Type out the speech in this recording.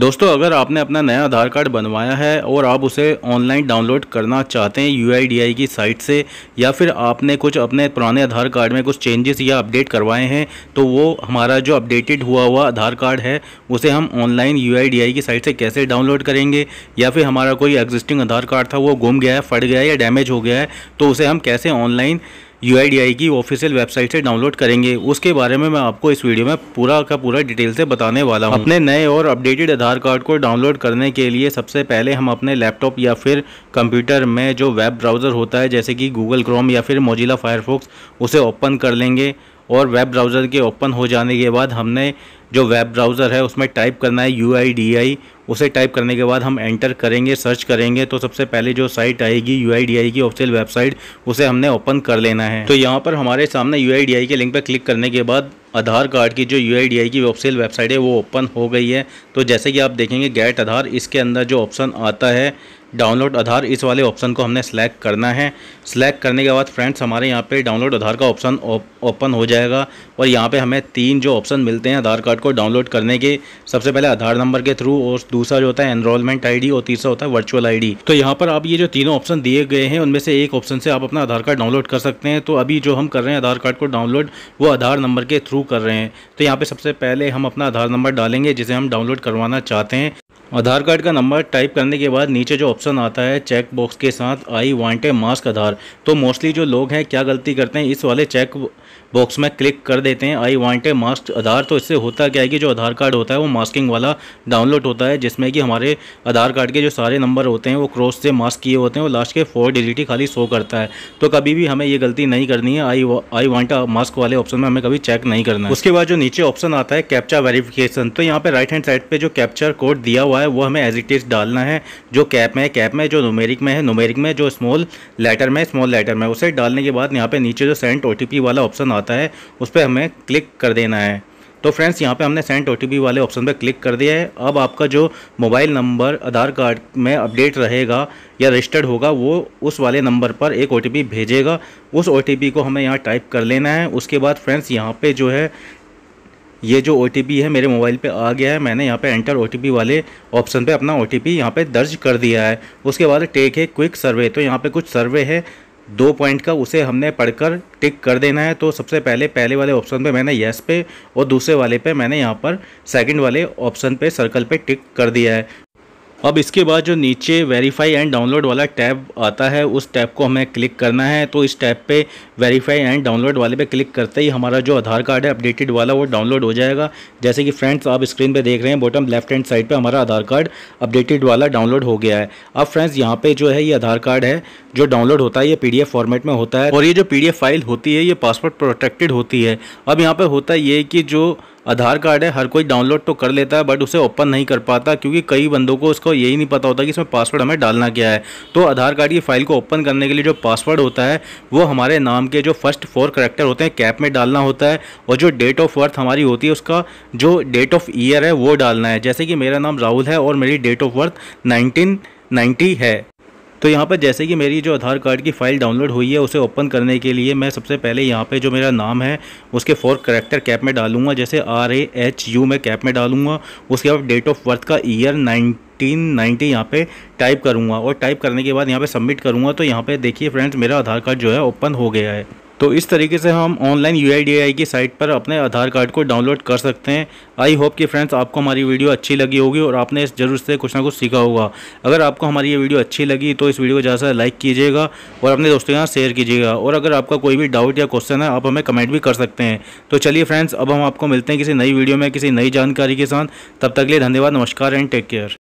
दोस्तों अगर आपने अपना नया आधार कार्ड बनवाया है और आप उसे ऑनलाइन डाउनलोड करना चाहते हैं यू की साइट से या फिर आपने कुछ अपने पुराने आधार कार्ड में कुछ चेंजेस या अपडेट करवाए हैं तो वो हमारा जो अपडेटेड हुआ हुआ आधार कार्ड है उसे हम ऑनलाइन यू की साइट से कैसे डाउनलोड करेंगे या फिर हमारा कोई एग्जिस्टिंग आधार कार्ड था वो गुम गया है फट गया है या डैमेज हो गया है तो उसे हम कैसे ऑनलाइन यू e की ऑफिशियल वेबसाइट से डाउनलोड करेंगे उसके बारे में मैं आपको इस वीडियो में पूरा का पूरा डिटेल से बताने वाला हूँ अपने नए और अपडेटेड आधार कार्ड को डाउनलोड करने के लिए सबसे पहले हम अपने लैपटॉप या फिर कंप्यूटर में जो वेब ब्राउज़र होता है जैसे कि गूगल क्रोम या फिर मोजिला फायरफॉक्स उसे ओपन कर लेंगे और वेब ब्राउज़र के ओपन हो जाने के बाद हमने जो वेब ब्राउज़र है उसमें टाइप करना है यू आई डी आई उसे टाइप करने के बाद हम एंटर करेंगे सर्च करेंगे तो सबसे पहले जो साइट आएगी यू आई डी आई की ऑफिशियल वेबसाइट उसे हमने ओपन कर लेना है तो यहाँ पर हमारे सामने यू आई डी आई के लिंक पर क्लिक करने के बाद आधार कार्ड की जो यू आई डी आई की ऑफिशियल वेबसाइट है वो ओपन हो गई है तो जैसे कि आप देखेंगे गेट आधार इसके अंदर जो ऑप्शन आता है डाउनलोड आधार इस वाले ऑप्शन को हमने सेलेक्ट करना है सेलेक्ट करने के बाद फ्रेंड्स हमारे यहाँ पे डाउनलोड आधार का ऑप्शन ओपन हो जाएगा और यहाँ पे हमें तीन जो ऑप्शन मिलते हैं आधार कार्ड को डाउनलोड करने के सबसे पहले आधार नंबर के थ्रू और दूसरा जो होता है एनरोलमेंट आई और तीसरा होता है वर्चुअल आई तो यहाँ पर आप ये जो तीनों ऑप्शन दिए गए हैं उनमें से एक ऑप्शन से आप अपना आधार कार्ड डाउनलोड कर सकते हैं तो अभी जो हम कर रहे हैं आधार कार्ड को डाउनलोड वो आधार नंबर के थ्रू कर रहे हैं तो यहाँ पर सबसे पहले हम अपना आधार नंबर डालेंगे जिसे हम डाउनलोड करवाना चाहते हैं आधार कार्ड का नंबर टाइप करने के बाद नीचे जो ऑप्शन आता है चेक बॉक्स के साथ आई वांटे मास्क आधार तो मोस्टली जो लोग हैं क्या गलती करते हैं इस वाले चेक बॉक्स में क्लिक कर देते हैं आई वांटे मास्क आधार तो इससे होता क्या है कि जो आधार कार्ड होता है वो मास्किंग वाला डाउनलोड होता है जिसमें कि हमारे आधार कार्ड के जो सारे नंबर होते हैं वो क्रॉस से मास्क किए होते हैं और लास्ट के फोर डिजिट ही खाली शो करता है तो कभी भी हमें ये गलती नहीं करनी है आई आई वांट मास्क वाले ऑप्शन में हमें कभी चेक नहीं करना है उसके बाद जो नीचे ऑप्शन आता है कैप्चा वेरीफिकेशन तो यहाँ पर राइट हैंड साइड पर जो कैप्चर कोड दिया हुआ हुआ है वो हमें एज इट इज़ डालना है जो कैप में है कैप में जो नोमेरिक में है नोमेरिक में जो स्मॉल लेटर में स्मॉल लेटर में उसे डालने के बाद यहाँ पे नीचे जो सेंट ओ वाला ऑप्शन आता है उस पर हमें क्लिक कर देना है तो फ्रेंड्स यहाँ पे हमने सेंट ओ वाले ऑप्शन पर क्लिक कर दिया है अब आपका जो मोबाइल नंबर आधार कार्ड में अपडेट रहेगा या रजिस्टर्ड होगा वो उस वाले नंबर पर एक ओ भेजेगा उस ओ को हमें यहाँ टाइप कर लेना है उसके बाद फ्रेंड्स यहाँ पे जो है ये जो ओ है मेरे मोबाइल पे आ गया है मैंने यहाँ पे एंटर ओ वाले ऑप्शन पे अपना ओ टी पी यहाँ पर दर्ज कर दिया है उसके बाद टेक है क्विक सर्वे तो यहाँ पे कुछ सर्वे है दो पॉइंट का उसे हमने पढ़कर टिक कर देना है तो सबसे पहले पहले वाले ऑप्शन पे मैंने येस पे और दूसरे वाले पे मैंने यहाँ पर सेकंड वाले ऑप्शन पे सर्कल पे टिक कर दिया है अब इसके बाद जो नीचे वेरीफाई एंड डाउनलोड वाला टैब आता है उस टैब को हमें क्लिक करना है तो इस टैब पे वेरीफाई एंड डाउनलोड वाले पे क्लिक करते ही हमारा जो आधार कार्ड है अपडेटेड वाला वो डाउनलोड हो जाएगा जैसे कि फ्रेंड्स आप स्क्रीन पे देख रहे हैं बॉटम लेफ्ट हैंड साइड पे हमारा आधार कार्ड अपडेटेड वाला डाउनलोड हो गया है अब फ्रेंड्स यहाँ पर जो है ये आधार कार्ड है जो डाउनलोड होता है ये पी फॉर्मेट में होता है और ये जो पी फाइल होती है ये पासपोर्ट प्रोटेक्टेड होती है अब यहाँ पर होता ये कि जो आधार कार्ड है हर कोई डाउनलोड तो कर लेता है बट उसे ओपन नहीं कर पाता क्योंकि कई बंदों को उसको यही नहीं पता होता कि इसमें पासवर्ड हमें डालना क्या है तो आधार कार्ड की फाइल को ओपन करने के लिए जो पासवर्ड होता है वो हमारे नाम के जो फर्स्ट फोर करेक्टर होते हैं कैप में डालना होता है और जो डेट ऑफ बर्थ हमारी होती है उसका जो डेट ऑफ ईयर है वो डालना है जैसे कि मेरा नाम राहुल है और मेरी डेट ऑफ बर्थ नाइनटीन है तो यहाँ पर जैसे कि मेरी जो आधार कार्ड की फ़ाइल डाउनलोड हुई है उसे ओपन करने के लिए मैं सबसे पहले यहाँ पे जो मेरा नाम है उसके फोर करेक्टर कैप में डालूंगा जैसे आर ए एच यू में कैप में डालूंगा उसके बाद डेट ऑफ बर्थ का ईयर नाइन 1990 यहाँ पे टाइप करूँगा और टाइप करने के बाद यहाँ पे सबमिट करूँगा तो यहाँ पे देखिए फ्रेंड्स मेरा आधार कार्ड जो है ओपन हो गया है तो इस तरीके से हम ऑनलाइन यू की साइट पर अपने आधार कार्ड को डाउनलोड कर सकते हैं आई होप कि फ्रेंड्स आपको हमारी वीडियो अच्छी लगी होगी और आपने इस जरूर से कुछ ना कुछ सीखा होगा अगर आपको हमारी ये वीडियो अच्छी लगी तो इस वीडियो को ज़्यादा से लाइक कीजिएगा और अपने दोस्तों के साथ शेयर कीजिएगा और अगर आपका कोई भी डाउट या क्वेश्चन है आप हमें कमेंट भी कर सकते हैं तो चलिए फ्रेंड्स अब हम आपको मिलते हैं किसी नई वीडियो में किसी नई जानकारी के साथ तब तक लिए धन्यवाद नमस्कार एंड टेक केयर